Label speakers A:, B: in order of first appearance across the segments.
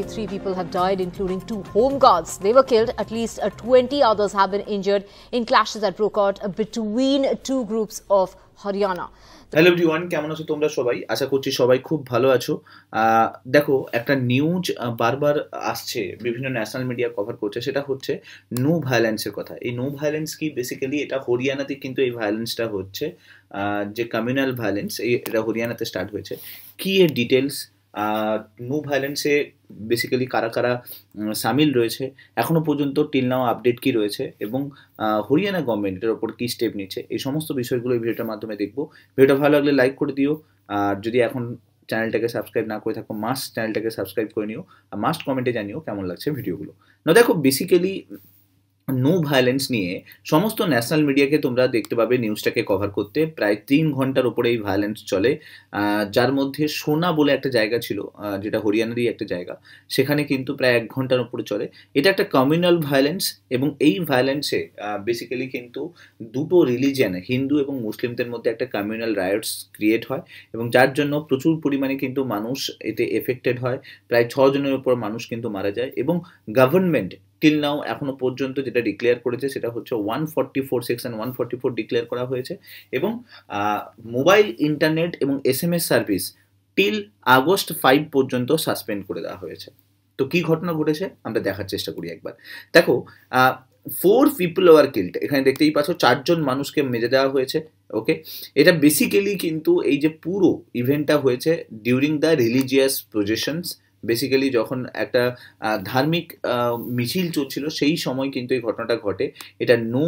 A: Three people have died, including two home guards. They were killed. At least 20 uh, others have been injured in clashes that broke out between two groups of Haryana hello everyone কেমন আছো তোমরা সবাই আশা করছি সবাই খুব ভালো আছো দেখো একটা নিউজ বারবার আসছে বিভিন্ন ন্যাশনাল মিডিয়া কভার করছে সেটা হচ্ছে নো ভায়োলেন্সের কথা এই নো ভায়োলেন্স কি বেসিক্যালি এটা হরিয়ানাতে কিন্তু এই ভায়োলেন্সটা হচ্ছে যে কমিউনাল ভায়োলেন্স এটা হরিয়ানাতে স্টার্ট হয়েছে কি এর ডিটেলস নো ভায়োলেন্সে বেসিক্যালি কারা কারা সামিল রয়েছে এখনও পর্যন্ত টিল নাও আপডেট কি রয়েছে এবং হরিয়ানা গভর্নমেন্ট এটার ওপর কী স্টেপ নিচ্ছে এই সমস্ত বিষয়গুলো এই ভিডিওটার মাধ্যমে দেখবো ভিডিওটা ভালো লাগলে লাইক করে দিও আর যদি এখন চ্যানেলটাকে সাবস্ক্রাইব না করে থাকো মাস্ট চ্যানেলটাকে সাবস্ক্রাইব করে নিও আর মাস্ট কমেন্টে জানিও কেমন লাগছে ভিডিওগুলো না দেখো বেসিক্যালি নো ভায়োলেন্স নিয়ে সমস্ত ন্যাশনাল মিডিয়াকে তোমরা দেখতে পাবে নিউজটাকে কভার করতে প্রায় তিন ঘন্টার উপরে এই ভায়োলেন্স চলে যার মধ্যে সোনা বলে একটা জায়গা ছিল যেটা হরিয়ানারই একটা জায়গা সেখানে কিন্তু প্রায় এক ঘন্টার উপরে চলে এটা একটা কমিউনাল ভায়োলেন্স এবং এই ভায়োলেন্সে বেসিক্যালি কিন্তু দুটো রিলিজিয়ান হিন্দু এবং মুসলিমদের মধ্যে একটা কমিউনাল রায়টস ক্রিয়েট হয় এবং যার জন্য প্রচুর পরিমাণে কিন্তু মানুষ এতে এফেক্টেড হয় প্রায় ছজনের উপর মানুষ কিন্তু মারা যায় এবং গভর্নমেন্ট টিল নাও এখনো পর্যন্ত যেটা ডিক্লেয়ার করেছে সেটা হচ্ছে one forty four section one forty four declare করা হয়েছে এবং মোবাইল ইন্টারনেট এবং S M S service till August five পর্যন্ত সাসপেন্ড করে দেওয়া হয়েছে তো কী ঘটনা ঘটেছে আমরা দেখার চেষ্টা করি একবার দেখো ফোর পিপল ওয়ার কিল্ড এখানে দেখতেই পাচ্ছ চারজন মানুষকে মেরে দেওয়া হয়েছে ওকে এটা বেসিক্যালি কিন্তু এই যে পুরো ইভেন্টটা হয়েছে during the religious processions basically যখন একটা ধার্মিক মিছিল চলছিল সেই সময় কিন্তু এই ঘটনাটা ঘটে এটা নু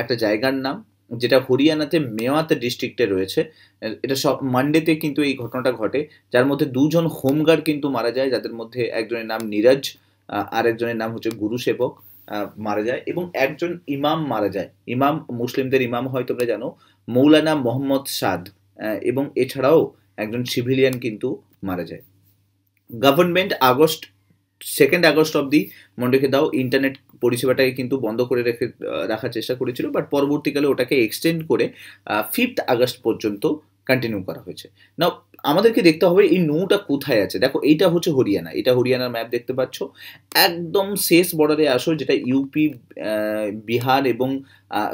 A: একটা জায়গার নাম যেটা হরিয়ানাতে মেওয়াত ডিস্ট্রিক্টে রয়েছে এটা সব মানডেতে কিন্তু এই ঘটনাটা ঘটে যার মধ্যে দুজন হোমগার্ড কিন্তু মারা যায় যাদের মধ্যে একজনের নাম নীরাজ আরেকজনের নাম হচ্ছে গুরু সেবক মারা যায় এবং একজন ইমাম মারা যায় ইমাম মুসলিমদের ইমাম হয় তোমরা জানো মৌলানা মোহাম্মদ সাদ এবং এছাড়াও একজন সিভিলিয়ান কিন্তু মারা যায় গভর্নমেন্ট আগস্ট সেকেন্ড আগস্ট অবধি মনে রেখে দাও ইন্টারনেট পরিষেবাটাকে কিন্তু বন্ধ করে রেখে রাখার চেষ্টা করেছিল বাট পরবর্তীকালে ওটাকে এক্সটেন্ড করে ফিফথ আগস্ট পর্যন্ত কন্টিনিউ করা হয়েছে না আমাদেরকে দেখতে হবে এই নৌটা কোথায় আছে দেখো এইটা হচ্ছে হরিয়ানা এটা হরিয়ানার ম্যাপ দেখতে পাচ্ছ একদম শেষ বর্ডারে আসো যেটা ইউপি বিহার এবং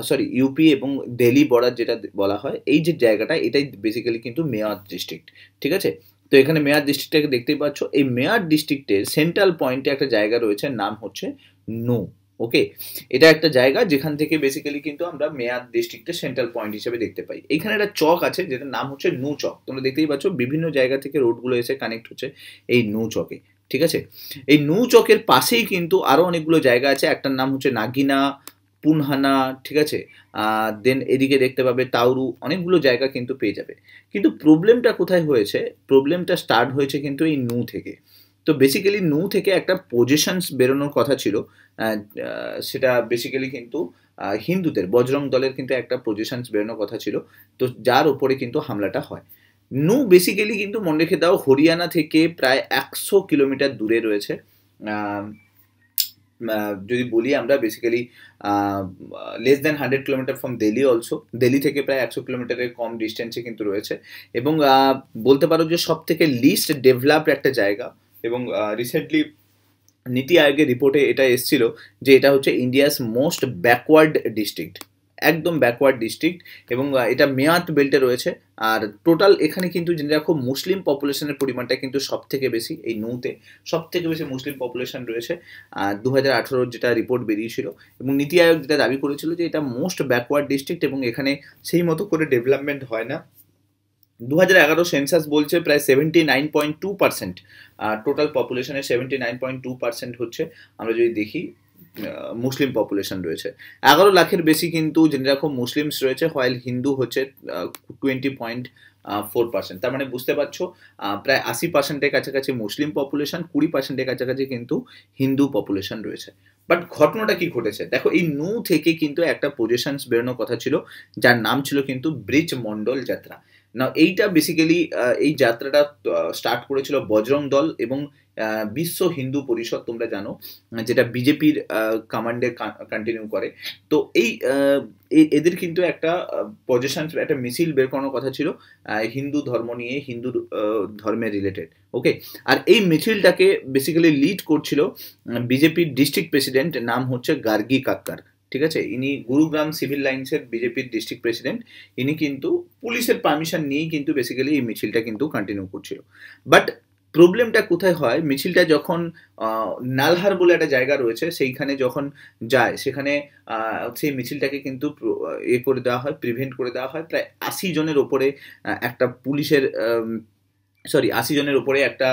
A: সরি ইউপি এবং দিল্লি বর্ডার যেটা বলা হয় এই যে জায়গাটা এটাই বেসিক্যালি কিন্তু মেয়াদ ডিস্ট্রিক্ট ঠিক আছে তো এখানে মেয়ার ডিস্ট্রিক্টটাকে দেখতেই পাচ্ছ এই মেয়ার ডিস্ট্রিক্টের সেন্ট্রাল পয়েন্টে একটা জায়গা রয়েছে নাম হচ্ছে নু ওকে এটা একটা জায়গা যেখান থেকে বেসিক্যালি কিন্তু আমরা মেয়ার ডিস্ট্রিক্টের সেন্ট্রাল পয়েন্ট হিসেবে দেখতে পাই এখানে একটা চক আছে যেটার নাম হচ্ছে নু চক তোমরা দেখতেই পাচ্ছ বিভিন্ন জায়গা থেকে রোডগুলো এসে কানেক্ট হচ্ছে এই নু চকে ঠিক আছে এই নু চকের পাশেই কিন্তু আরও অনেকগুলো জায়গা আছে একটার নাম হচ্ছে নাগিনা পুনহানা ঠিক আছে দেন এদিকে দেখতে পাবে তাউরু অনেকগুলো জায়গা কিন্তু পেয়ে যাবে কিন্তু প্রবলেমটা কোথায় হয়েছে প্রবলেমটা স্টার্ট হয়েছে কিন্তু এই নু থেকে তো বেসিক্যালি নু থেকে একটা পজিশনস বেরোনোর কথা ছিল সেটা বেসিক্যালি কিন্তু হিন্দুদের বজরং দলের কিন্তু একটা পজিশনস বেরোনোর কথা ছিল তো যার ওপরে কিন্তু হামলাটা হয় নু বেসিক্যালি কিন্তু মনে রেখে দাও হরিয়ানা থেকে প্রায় একশো কিলোমিটার দূরে রয়েছে যদি বলি আমরা basically less than hundred kilometre from Delhi also Delhi থেকে প্রায় একশো কিলোমিটারের কম ডিস্টেন্সে কিন্তু রয়েছে এবং বলতে পারো যে সব থেকে লিস্ট ডেভেলপড একটা জায়গা এবং রিসেন্টলি নীতি আয়োগের রিপোর্টে এটা এসছিল যে এটা হচ্ছে ইন্ডিয়াস মোস্ট ব্যাকওয়ার্ড ডিস্ট্রিক্ট একদম ব্যাকওয়ার্ড ডিস্ট্রিক্ট এবং এটা মেয়াত বেল্টে রয়েছে আর টোটাল এখানে কিন্তু যেটা খুব মুসলিম পপুলেশনের পরিমাণটা কিন্তু সব থেকে বেশি এই নৌতে সব থেকে বেশি মুসলিম পপুলেশন রয়েছে আর দু হাজার আঠারোর যেটা রিপোর্ট বেরিয়েছিল এবং নীতি আয়োগ যেটা দাবি করেছিল যে এটা মোস্ট ব্যাকওয়ার্ড ডিস্ট্রিক্ট এবং এখানে সেই মতো করে ডেভেলপমেন্ট হয় না দু হাজার এগারো সেন্সাস বলছে প্রায় seventy nine point two percent total পপুলেশনের seventy nine point two percent হচ্ছে আমরা যদি দেখি মুসলিম পপুলেশন রয়েছে এগারো লাখের বেশি কিন্তু জেনে মুসলিমস রয়েছে হোয়াইল হিন্দু হচ্ছে টোয়েন্টি পয়েন্ট ফোর পার্সেন্ট তার মানে বুঝতে পারছো প্রায় আশি পার্সেন্টের কাছাকাছি মুসলিম পপুলেশন কুড়ি পার্সেন্টের কাছাকাছি কিন্তু হিন্দু পপুলেশন রয়েছে বাট ঘটনাটা কি ঘটেছে দেখো এই নু থেকে কিন্তু একটা পজিশন বেরোনোর কথা ছিল যার নাম ছিল কিন্তু ব্রিজ মন্ডল যাত্রা না এইটা বেসিক্যালি এই যাত্রাটা স্টার্ট করেছিল বজরং দল এবং বিশ্ব হিন্দু পরিষদ তোমরা জানো যেটা বিজেপির কামান্ডে কন্টিনিউ করে তো এই এদের কিন্তু একটা পজিশন একটা মিছিল বের করানোর কথা ছিল হিন্দু ধর্ম নিয়ে হিন্দু ধর্মের রিলেটেড ওকে আর এই মিছিলটাকে বেসিক্যালি লিড করছিল বিজেপির ডিস্ট্রিক্ট প্রেসিডেন্ট নাম হচ্ছে গার্গী কাক্কার ঠিক আছে ইনি গুরুগ্রাম সিভিল লাইন্সের বিজেপির ডিস্ট্রিক্ট প্রেসিডেন্ট ইনি কিন্তু পুলিশের পারমিশন নিয়েই কিন্তু বেসিক্যালি এই মিছিলটা কিন্তু কন্টিনিউ করছিল বাট প্রবলেমটা কোথায় হয় মিছিলটা যখন নালহার বলে একটা জায়গা রয়েছে সেইখানে যখন যায় সেখানে সেই মিছিলটাকে কিন্তু এ করে দেওয়া হয় প্রিভেন্ট করে দেওয়া হয় প্রায় আশি জনের ওপরে একটা পুলিশের সরি আশি জনের উপরে একটা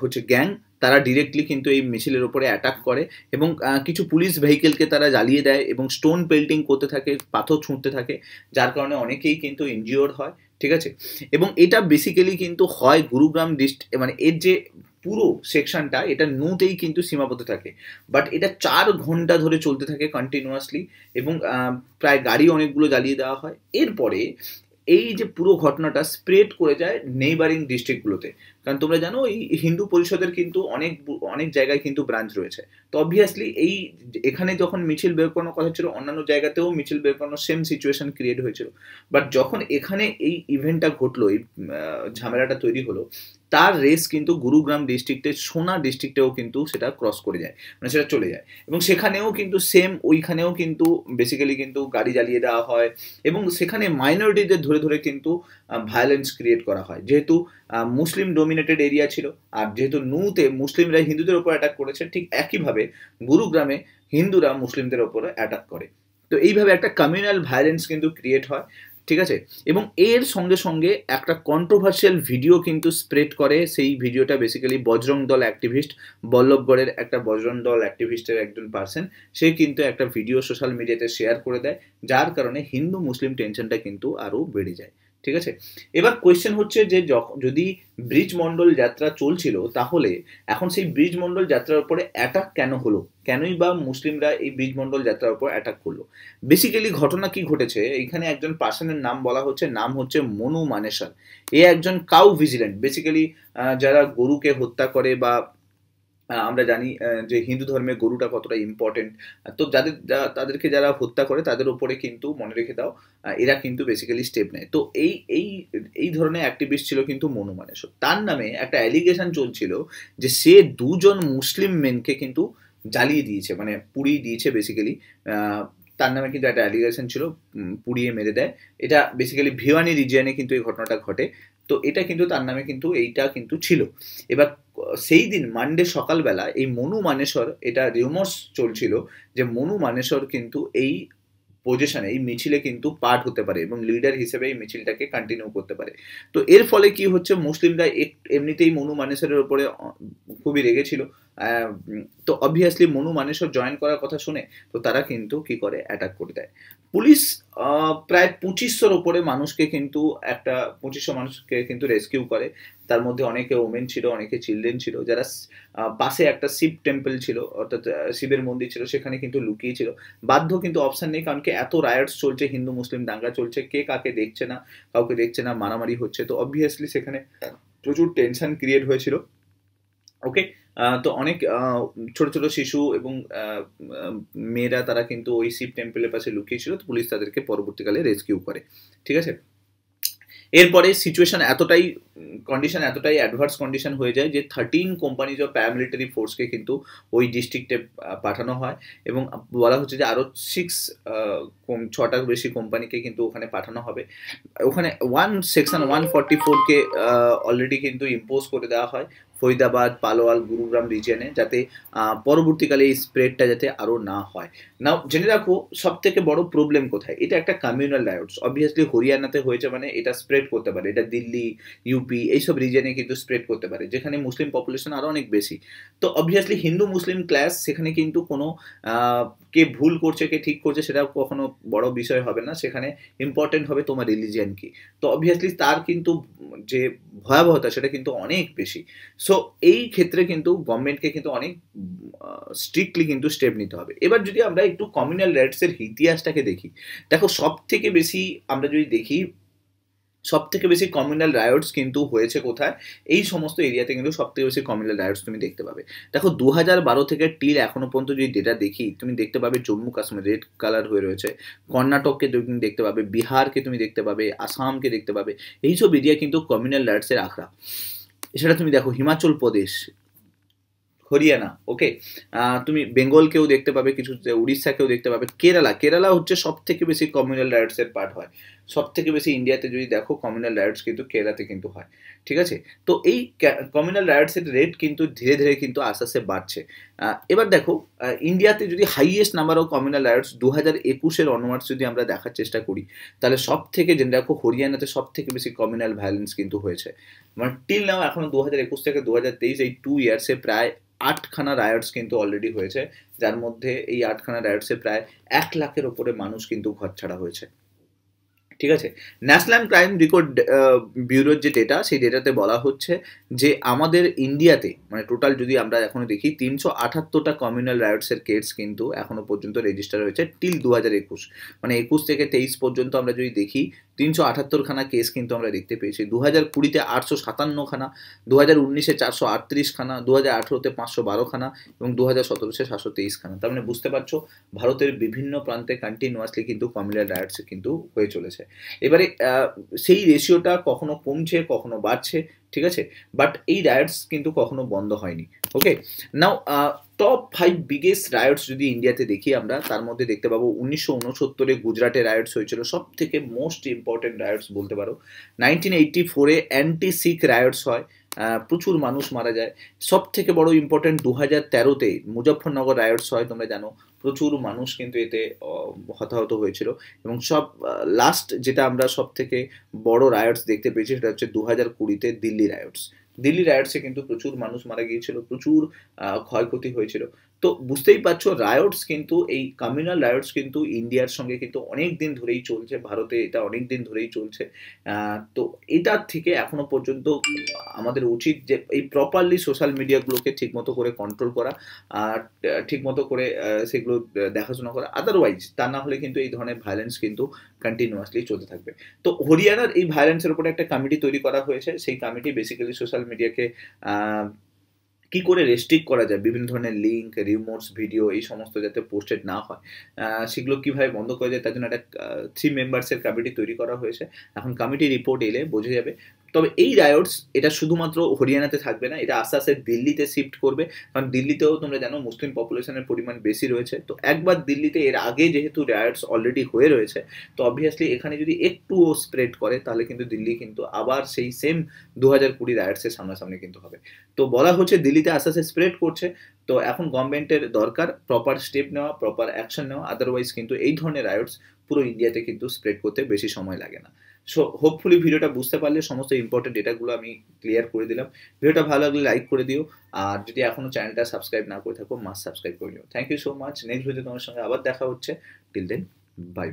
A: হচ্ছে গ্যাং তারা ডিরেক্টলি কিন্তু এই মিছিলের ওপরে অ্যাটাক করে এবং কিছু পুলিশ ভেহিকেলকে তারা জ্বালিয়ে দেয় এবং স্টোন পেল্টিং করতে থাকে পাথর ছুঁড়তে থাকে যার কারণে অনেকেই কিন্তু ইনজিওর হয় ঠিক আছে এবং এটা বেসিক্যালি কিন্তু হয় গুরুগ্রাম ডিস্ট মানে এর যে পুরো সেকশনটা এটা নুতেই কিন্তু সীমাবদ্ধ থাকে বাট এটা চার ঘন্টা ধরে চলতে থাকে কন্টিনিউয়াসলি এবং প্রায় গাড়ি অনেকগুলো জ্বালিয়ে দেওয়া হয় এরপরে এই যে পুরো ঘটনাটা স্প্রেড করে যায় নেইবারিং ডিস্ট্রিক্টগুলোতে কারণ তোমরা জানো এই হিন্দু পরিষদের কিন্তু অনেক অনেক জায়গায় কিন্তু ব্রাঞ্চ রয়েছে তো অবভিয়াসলি এই এখানে যখন মিছিল বের করানোর কথা ছিল অন্যান্য জায়গাতেও মিছিল বের করানোর সেম সিচুয়েশন ক্রিয়েট হয়েছিল বাট যখন এখানে এই ইভেন্টটা ঘটলো এই ঝামেলাটা তৈরি হলো তার রেস কিন্তু গুরুগ্রাম ডিস্ট্রিক্টে সোনা ডিস্ট্রিক্টেও কিন্তু সেটা ক্রস করে যায় মানে সেটা চলে যায় এবং সেখানেও কিন্তু সেম ওইখানেও কিন্তু বেসিক্যালি কিন্তু গাড়ি জ্বালিয়ে দেওয়া হয় এবং সেখানে মাইনরিটিদের ধরে ধরে কিন্তু ভায়োলেন্স ক্রিয়েট করা হয় যেহেতু মুসলিম ডোমিন ডোমিনেটেড এরিয়া ছিল আর যেহেতু নুতে মুসলিমরা হিন্দুদের ওপর অ্যাটাক করেছে ঠিক একইভাবে গুরুগ্রামে হিন্দুরা মুসলিমদের ওপরে অ্যাটাক করে তো এইভাবে একটা কমিউনাল ভায়োলেন্স কিন্তু ক্রিয়েট হয় ঠিক আছে এবং এর সঙ্গে সঙ্গে একটা কন্ট্রোভার্সিয়াল ভিডিও কিন্তু স্প্রেড করে সেই ভিডিওটা বেসিক্যালি বজরং দল অ্যাক্টিভিস্ট বল্লভগড়ের একটা বজরং দল অ্যাক্টিভিস্টের একজন পার্সন সে কিন্তু একটা ভিডিও সোশ্যাল মিডিয়াতে শেয়ার করে দেয় যার কারণে হিন্দু মুসলিম টেনশনটা কিন্তু আরও বেড়ে যায় ঠিক আছে এবার কোয়েশ্চেন হচ্ছে যে যদি ব্রিজ মন্ডল যাত্রা চলছিল তাহলে এখন সেই ব্রিজ মন্ডল যাত্রার উপরে অ্যাটাক কেন হলো কেনই বা মুসলিমরা এই ব্রিজ মন্ডল যাত্রার উপর অ্যাটাক করলো বেসিক্যালি ঘটনা কি ঘটেছে এখানে একজন পার্সনের নাম বলা হচ্ছে নাম হচ্ছে মনু মানেসার এ একজন কাউ ভিজিলেন্ট বেসিক্যালি যারা গরুকে হত্যা করে বা আমরা জানি যে হিন্দু ধর্মে গরুটা কতটা ইম্পর্টেন্ট তো যাদের তাদেরকে যারা হত্যা করে তাদের উপরে কিন্তু মনে রেখে দাও এরা কিন্তু বেসিক্যালি স্টেপ নেয় তো এই এই এই ধরনের অ্যাক্টিভিস্ট ছিল কিন্তু মনু মানেশ তার নামে একটা অ্যালিগেশন চলছিল যে সে দুজন মুসলিম মেনকে কিন্তু জ্বালিয়ে দিয়েছে মানে পুড়িয়ে দিয়েছে বেসিক্যালি তার নামে কিন্তু একটা অ্যালিগেশন ছিল পুড়িয়ে মেরে দেয় এটা বেসিক্যালি ভিওয়ানি রিজিয়নে কিন্তু এই ঘটনাটা ঘটে তো এটা কিন্তু তার নামে কিন্তু এইটা কিন্তু ছিল এবার সেই দিন মানডে সকালবেলা এই মনু মানেশ্বর এটা রিউমর্স চলছিল যে মনু মানেশ্বর কিন্তু এই পজিশনে এই মিছিলে কিন্তু পার্ট হতে পারে এবং লিডার হিসেবে এই মিছিলটাকে কন্টিনিউ করতে পারে তো এর ফলে কি হচ্ছে মুসলিমরা এমনিতেই মনু মানেশ্বরের ওপরে খুবই রেগেছিল তো অবভিয়াসলি মনু মানেশ্বর জয়েন করার কথা শুনে তো তারা কিন্তু কি করে অ্যাটাক করে দেয় পুলিশ প্রায় পঁচিশশোর ওপরে মানুষকে কিন্তু একটা পঁচিশশো মানুষকে কিন্তু রেস্কিউ করে তার মধ্যে অনেকে ওমেন ছিল অনেকে চিলড্রেন ছিল যারা পাশে একটা শিব টেম্পল ছিল অর্থাৎ শিবের মন্দির ছিল সেখানে কিন্তু লুকিয়ে ছিল বাধ্য কিন্তু অপশান নেই কারণ কি এত রায়টস চলছে হিন্দু মুসলিম দাঙ্গা চলছে কে কাকে দেখছে না কাউকে দেখছে না মারামারি হচ্ছে তো অবভিয়াসলি সেখানে প্রচুর টেনশন ক্রিয়েট হয়েছিল ওকে তো অনেক ছোট ছোট শিশু এবং মেয়েরা তারা কিন্তু ওই শিব টেম্পলের পাশে লুকিয়েছিল তো পুলিশ তাদেরকে পরবর্তীকালে রেস্কিউ করে ঠিক আছে এরপরে সিচুয়েশন এতটাই কন্ডিশন এতটাই অ্যাডভার্স কন্ডিশন হয়ে যায় যে থার্টিন কোম্পানিজ অফ প্যারামিলিটারি ফোর্সকে কিন্তু ওই ডিস্ট্রিক্টে পাঠানো হয় এবং বলা হচ্ছে যে আরও সিক্স ছটার বেশি কোম্পানিকে কিন্তু ওখানে পাঠানো হবে ওখানে ওয়ান সেকশন ওয়ান ফর্টি ফোরকে অলরেডি কিন্তু ইম্পোজ করে দেওয়া হয় ফরিদাবাদ পালোয়াল গুরুগ্রাম রিজিয়নে যাতে পরবর্তীকালে এই স্প্রেডটা যাতে আরও না হয় না জেনে রাখো সব থেকে বড় প্রবলেম কোথায় এটা একটা কমিউনাল ডায়টস অবভিয়াসলি হরিয়ানাতে হয়েছে মানে এটা স্প্রেড করতে পারে এটা দিল্লি ইউপি এইসব রিজিয়নে কিন্তু স্প্রেড করতে পারে যেখানে মুসলিম পপুলেশন আরও অনেক বেশি তো অবভিয়াসলি হিন্দু মুসলিম ক্লাস সেখানে কিন্তু কোনো কে ভুল করছে কে ঠিক করছে সেটা কখনো বড় বিষয় হবে না সেখানে ইম্পর্টেন্ট হবে তোমার রিলিজিয়ান কি তো অবভিয়াসলি তার কিন্তু যে ভয়াবহতা সেটা কিন্তু অনেক বেশি সো এই ক্ষেত্রে কিন্তু গভর্নমেন্টকে কিন্তু অনেক স্ট্রিক্টলি কিন্তু স্টেপ নিতে হবে এবার যদি আমরা একটু কমিউনাল রাইটসের ইতিহাসটাকে দেখি দেখো সব থেকে বেশি আমরা যদি দেখি সব থেকে বেশি কমিউনাল রায়টস কিন্তু হয়েছে কোথায় এই সমস্ত এরিয়াতে কিন্তু সব থেকে বেশি কমিউনাল রায়টস তুমি দেখতে পাবে দেখো দু হাজার বারো থেকে টিল এখনো পর্যন্ত যদি ডেটা দেখি তুমি দেখতে পাবে জম্মু কাশ্মীর রেড কালার হয়ে রয়েছে কর্ণাটককে তুমি দেখতে পাবে বিহারকে তুমি দেখতে পাবে আসামকে দেখতে পাবে এইসব এরিয়া কিন্তু কমিউনাল রায়টসের আখড়া এছাড়া তুমি দেখো হিমাচল প্রদেশ হরিয়ানা ওকে তুমি বেঙ্গলকেও দেখতে পাবে কিছু উড়িষ্যাকেও দেখতে পাবে কেরালা কেরালা হচ্ছে সব থেকে বেশি কমিউনাল রাইটসের পার্ট হয় সব থেকে বেশি ইন্ডিয়াতে যদি দেখো কমিউনাল রায়টস কিন্তু কেরালাতে কিন্তু হয় ঠিক আছে তো এই কমিউনাল রায়টসের রেট কিন্তু ধীরে ধীরে কিন্তু আস্তে আস্তে বাড়ছে এবার দেখো ইন্ডিয়াতে যদি highest number of communal riots দু হাজার একুশের অনওয়ার্ডস যদি আমরা দেখার চেষ্টা করি তাহলে সব থেকে যেন দেখো হরিয়ানাতে সব থেকে বেশি কমিউনাল ভায়োলেন্স কিন্তু হয়েছে মানে টিল নাও এখনও দু হাজার একুশ থেকে দু হাজার তেইশ এই টু ইয়ার্সে প্রায় আটখানা রায়টস কিন্তু অলরেডি হয়েছে যার মধ্যে এই আটখানা রায়টসে প্রায় এক লাখের ওপরে মানুষ কিন্তু ঘর ছাড়া হয়েছে ঠিক আছে ন্যাশনাল ক্রাইম রেকর্ড ব্যুরোর যে ডেটা সেই ডেটাতে বলা হচ্ছে যে আমাদের ইন্ডিয়াতে মানে টোটাল যদি আমরা এখনও দেখি তিনশো আঠাত্তরটা কমিউনাল রাইটসের কেস কিন্তু এখনও পর্যন্ত রেজিস্টার হয়েছে টিল দু হাজার একুশ মানে একুশ থেকে তেইশ পর্যন্ত আমরা যদি দেখি তিনশো আটাত্তরখানা কেস কিন্তু আমরা দেখতে পেয়েছি দু হাজার কুড়িতে আটশো সাতান্নখানা দু হাজার উনিশে চারশো আটত্রিশখানা দু হাজার আঠেরোতে পাঁচশো বারোখানা এবং দু হাজার সতেরোশে সাতশো তেইশখানা তার মানে বুঝতে পারছো ভারতের বিভিন্ন প্রান্তে কন্টিনিউয়াসলি কিন্তু কমিলার ডায়াটস কিন্তু হয়ে চলেছে এবারে সেই রেশিওটা কখনো কমছে কখনো বাড়ছে ঠিক আছে বাট এই রায়টস কিন্তু কখনো বন্ধ হয়নি okay now top five biggest riots যদি ইন্ডিয়াতে দেখি আমরা তার মধ্যে দেখতে পাবো উনিশশো উনসত্তরে গুজরাটে রায়টস হয়েছিল সব থেকে মোস্ট ইম্পর্টেন্ট রায়টস বলতে পারো নাইনটিন এইটটি ফোরে অ্যান্টি শিখ রায়টস হয় প্রচুর মানুষ মারা যায় সব থেকে বড় ইম্পর্টেন্ট দু হাজার তেরোতে মুজফ্ফরনগর রায়টস হয় তোমরা জানো প্রচুর মানুষ কিন্তু এতে হতাহত হয়েছিল এবং সব লাস্ট যেটা আমরা সব থেকে বড় রায়টস দেখতে পেয়েছি সেটা হচ্ছে দু হাজার কুড়িতে দিল্লি রায়টস দিল্লি রায়টসে কিন্তু প্রচুর মানুষ মারা গিয়েছিল প্রচুর ক্ষয়ক্ষতি হয়েছিল তো বুঝতেই পারছো রায়টস কিন্তু এই কমিউনাল রায়টস কিন্তু ইন্ডিয়ার সঙ্গে কিন্তু অনেক দিন ধরেই চলছে ভারতে এটা অনেক দিন ধরেই চলছে তো এটার থেকে এখনো পর্যন্ত আমাদের উচিত যে এই প্রপারলি সোশ্যাল মিডিয়াগুলোকে ঠিকমতো করে কন্ট্রোল করা আর ঠিকমতো করে সেগুলো দেখাশোনা করা আদারওয়াইজ তা না হলে কিন্তু এই ধরনের ভায়োলেন্স কিন্তু কন্টিনিউয়াসলি চলতে থাকবে তো হরিয়ানার এই ভায়োলেন্সের উপরে একটা কমিটি তৈরি করা হয়েছে সেই কমিটি বেসিক্যালি সোশ্যাল মিডিয়াকে কি করে রেস্ট্রিক্ট করা যায় বিভিন্ন ধরনের লিঙ্ক রিমোটস ভিডিও এই সমস্ত যাতে পোস্টেড না হয় সেগুলো কীভাবে বন্ধ করা যায় তার জন্য একটা থ্রি মেম্বার্সের কমিটি তৈরি করা হয়েছে এখন কমিটি রিপোর্ট এলে বোঝা যাবে তবে এই রায়টস এটা শুধুমাত্র হরিয়ানাতে থাকবে না এটা আস্তে আস্তে দিল্লিতে শিফট করবে কারণ দিল্লিতেও তোমরা জানো মুসলিম পপুলেশনের পরিমাণ বেশি রয়েছে তো একবার দিল্লিতে এর আগে যেহেতু রায়টস অলরেডি হয়ে রয়েছে তো অবভিয়াসলি এখানে যদি একটুও স্প্রেড করে তাহলে কিন্তু দিল্লি কিন্তু আবার সেই সেম দু হাজার কুড়ি রায়টসের সামনাসামনি কিন্তু হবে তো বলা হচ্ছে দিল্লিতে আস্তে আস্তে স্প্রেড করছে তো এখন গভর্নমেন্টের দরকার প্রপার স্টেপ নেওয়া প্রপার অ্যাকশন নেওয়া আদারওয়াইজ কিন্তু এই ধরনের রায়টস পুরো ইন্ডিয়াতে কিন্তু স্প্রেড করতে বেশি সময় লাগে না সো হোপফুলি ভিডিওটা বুঝতে পারলে সমস্ত ইম্পর্টেন্ট ডেটাগুলো আমি ক্লিয়ার করে দিলাম ভিডিওটা ভালো লাগলে লাইক করে দিও আর যদি এখনও চ্যানেলটা সাবস্ক্রাইব না করে থাকো মাস সাবস্ক্রাইব করে নিও thank you so much next video তোমার সঙ্গে আবার দেখা হচ্ছে টিল দেন বাই